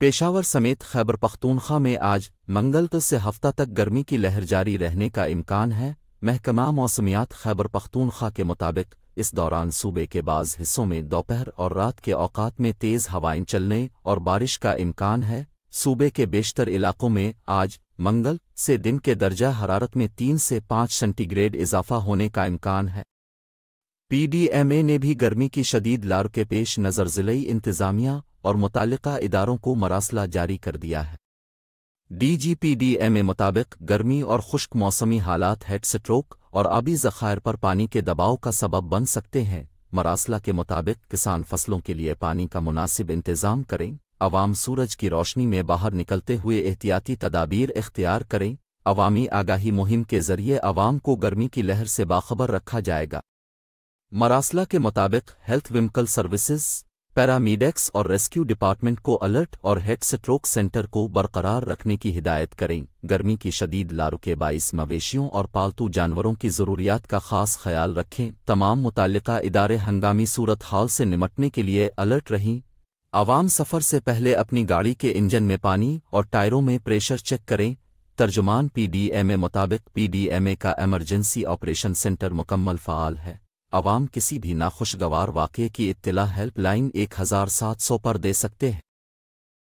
पेशावर समेत खैबर पख्तूनख्वा में आज मंगल तो से हफ्ता तक गर्मी की लहर जारी रहने का इम्कान है महकमा मौसमियात खैबर पख्तूनख्वा के मुताबिक इस दौरान सूबे के बाज़ हिस्सों में दोपहर और रात के औकात में तेज़ हवाएं चलने और बारिश का इम्कान है सूबे के बेशतर इलाकों में आज मंगल से दिन के दर्जा हरारत में तीन से पाँच सेंटीग्रेड इजाफा होने का इम्कान है पीडीएमए ने भी गर्मी की शदीद लार के पेश नज़र जिली इंतज़ामिया और मुतल इदारों को मरासला जारी कर दिया है डीजीपीडीएमए मुताबिक गर्मी और खुश्क मौसमी हालात हेड स्ट्रोक और आबी जखायर पर पानी के दबाव का सबब बन सकते हैं मरासला के मुताबिक किसान फसलों के लिए पानी का मुनासिब इंतजाम करें अवाम सूरज की रोशनी में बाहर निकलते हुए एहतियाती तदाबीर इख्तियार करें अवामी आगाही मुहिम के जरिए अवाम को गर्मी की लहर से बाखबर रखा जाएगा मरासला के मुताबिक हेल्थ विमकल सर्विसेज पैरामीडेक्स और रेस्क्यू डिपार्टमेंट को अलर्ट और हेड स्ट्रोक सेंटर को बरकरार रखने की हिदायत करें गर्मी की शदीद लारू के बाईस मवेशियों और पालतू जानवरों की ज़रूरियात का खास ख्याल रखें तमाम मुतल इदारे हंगामी सूरत हाल से निमटने के लिए अलर्ट रहें आवाम सफ़र से पहले अपनी गाड़ी के इंजन में पानी और टायरों में प्रेशर चेक करें तर्जुमान ए मुताबिक पी ए का एमरजेंसी ऑपरेशन सेंटर मुकम्मल फ़ाल है आवाम किसी भी नाखुशगवार वाक़े की इत्तला हेल्पलाइन एक हज़ार सात सौ पर दे सकते हैं